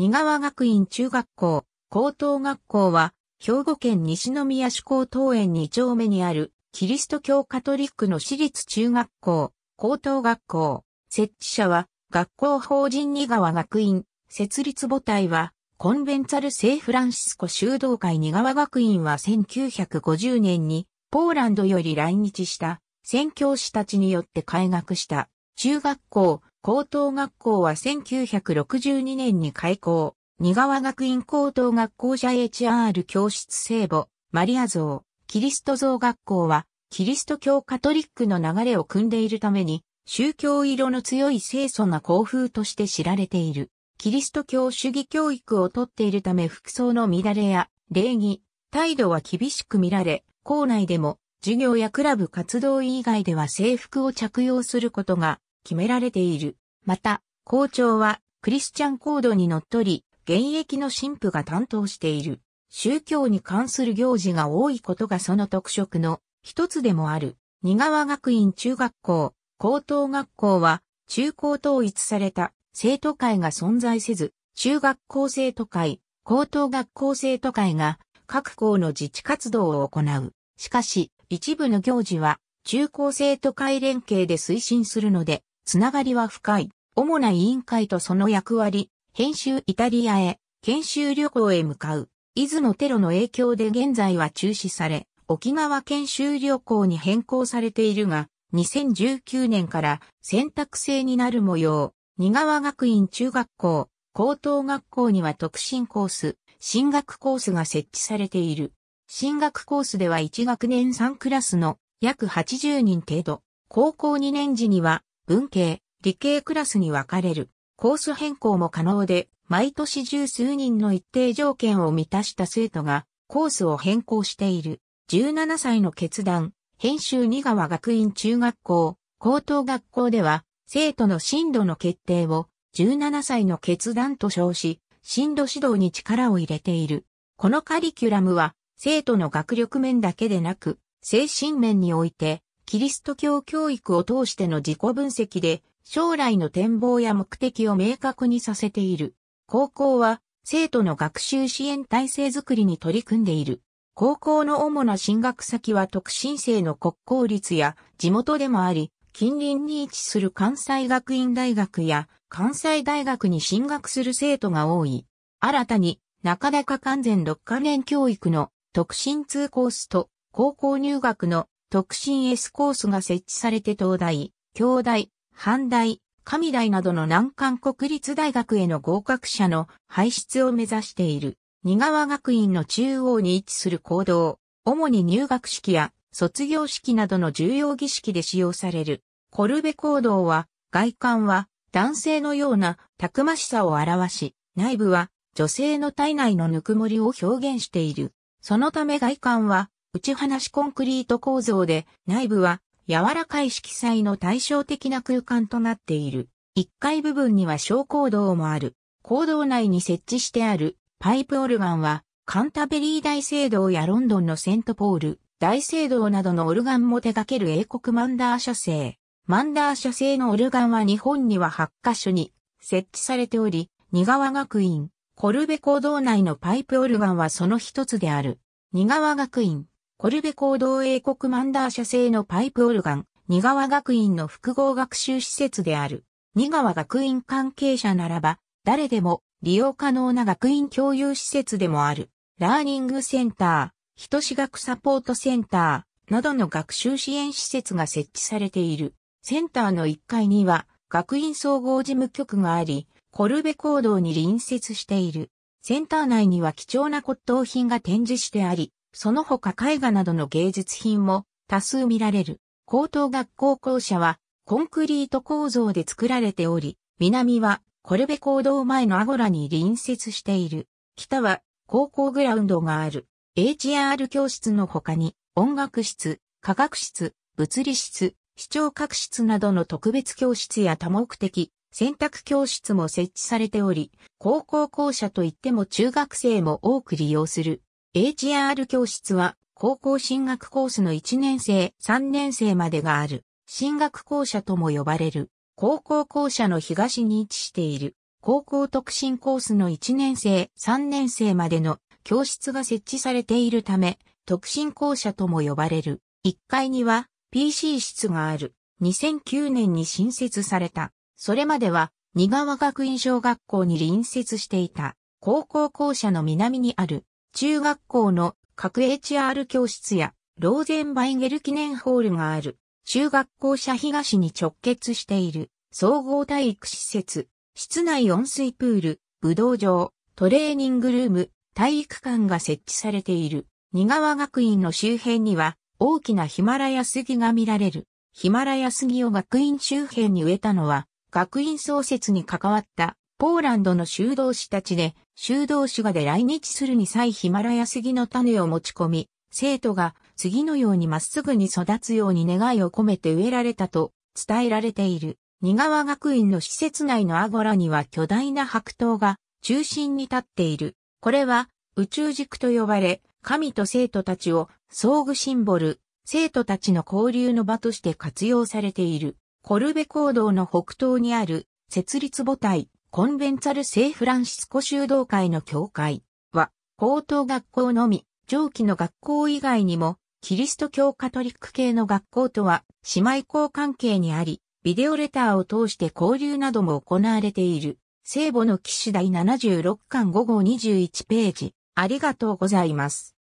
仁川学院中学校、高等学校は、兵庫県西宮市高等園2丁目にある、キリスト教カトリックの私立中学校、高等学校。設置者は、学校法人仁川学院。設立母体は、コンベンツァル聖フランシスコ修道会仁川学院は1950年に、ポーランドより来日した、宣教師たちによって開学した、中学校、高等学校は1962年に開校。二川学院高等学校社 HR 教室聖母、マリア像、キリスト像学校は、キリスト教カトリックの流れを組んでいるために、宗教色の強い清楚な校風として知られている。キリスト教主義教育をとっているため服装の乱れや礼儀、態度は厳しく見られ、校内でも授業やクラブ活動以外では制服を着用することが決められている。また、校長はクリスチャンコードにのっとり、現役の神父が担当している。宗教に関する行事が多いことがその特色の一つでもある。新川学院中学校、高等学校は中高統一された生徒会が存在せず、中学校生徒会、高等学校生徒会が各校の自治活動を行う。しかし、一部の行事は中高生徒会連携で推進するので、つながりは深い。主な委員会とその役割、編集イタリアへ、研修旅行へ向かう。伊豆のテロの影響で現在は中止され、沖縄研修旅行に変更されているが、2019年から選択制になる模様。新川学院中学校、高等学校には特進コース、進学コースが設置されている。進学コースでは1学年3クラスの約80人程度、高校2年時には文系、理系クラスに分かれる。コース変更も可能で、毎年十数人の一定条件を満たした生徒がコースを変更している。17歳の決断、編集二川学院中学校、高等学校では、生徒の進路の決定を17歳の決断と称し、進路指導に力を入れている。このカリキュラムは、生徒の学力面だけでなく、精神面において、キリスト教教育を通しての自己分析で、将来の展望や目的を明確にさせている。高校は、生徒の学習支援体制づくりに取り組んでいる。高校の主な進学先は特進生の国公立や地元でもあり、近隣に位置する関西学院大学や関西大学に進学する生徒が多い。新たに中高完全6カ年教育の特進通コースと高校入学の特進 S コースが設置されて東大、京大、阪大、神大などの難関国立大学への合格者の輩出を目指している。二川学院の中央に位置する行動、主に入学式や卒業式などの重要儀式で使用される。コルベ行動は、外観は男性のようなたくましさを表し、内部は女性の体内のぬくもりを表現している。そのため外観は打ち放しコンクリート構造で、内部は柔らかい色彩の対照的な空間となっている。1階部分には小坑道もある。坑道内に設置してあるパイプオルガンは、カンタベリー大聖堂やロンドンのセントポール、大聖堂などのオルガンも手掛ける英国マンダー社製。マンダー社製のオルガンは日本には8カ所に設置されており、二川学院、コルベ講堂内のパイプオルガンはその一つである。二川学院、コルベ行動英国マンダー社製のパイプオルガン、二川学院の複合学習施設である。二川学院関係者ならば、誰でも利用可能な学院共有施設でもある。ラーニングセンター、人志学サポートセンターなどの学習支援施設が設置されている。センターの1階には学院総合事務局があり、コルベ行動に隣接している。センター内には貴重な骨董品が展示してあり、その他絵画などの芸術品も多数見られる。高等学校校舎はコンクリート構造で作られており、南はコルベ行動前のアゴラに隣接している。北は高校グラウンドがある。HR 教室の他に音楽室、科学室、物理室、視聴覚室などの特別教室や多目的、選択教室も設置されており、高校校舎といっても中学生も多く利用する。HR 教室は高校進学コースの1年生、3年生までがある、進学校舎とも呼ばれる、高校校舎の東に位置している、高校特進コースの1年生、3年生までの教室が設置されているため、特進校舎とも呼ばれる、1階には PC 室がある、2009年に新設された。それまでは、二川学院小学校に隣接していた、高校校舎の南にある、中学校の各 HR 教室やローゼンバイゲル記念ホールがある、中学校舎東に直結している総合体育施設、室内温水プール、武道場、トレーニングルーム、体育館が設置されている。二川学院の周辺には大きなヒマラヤ杉が見られる。ヒマラヤ杉を学院周辺に植えたのは学院創設に関わったポーランドの修道士たちで、修道士がで来日するに際ヒマラヤ杉の種を持ち込み、生徒が次のようにまっすぐに育つように願いを込めて植えられたと伝えられている。新川学院の施設内のアゴラには巨大な白桃が中心に立っている。これは宇宙軸と呼ばれ、神と生徒たちを装具シンボル、生徒たちの交流の場として活用されている。コルベ講堂の北東にある設立母体、コンベンツァル聖フランシスコ修道会の教会は、高等学校のみ、上記の学校以外にも、キリスト教カトリック系の学校とは姉妹校関係にあり、ビデオレターを通して交流なども行われている。聖母の騎士第76巻5号21ページ。ありがとうございます。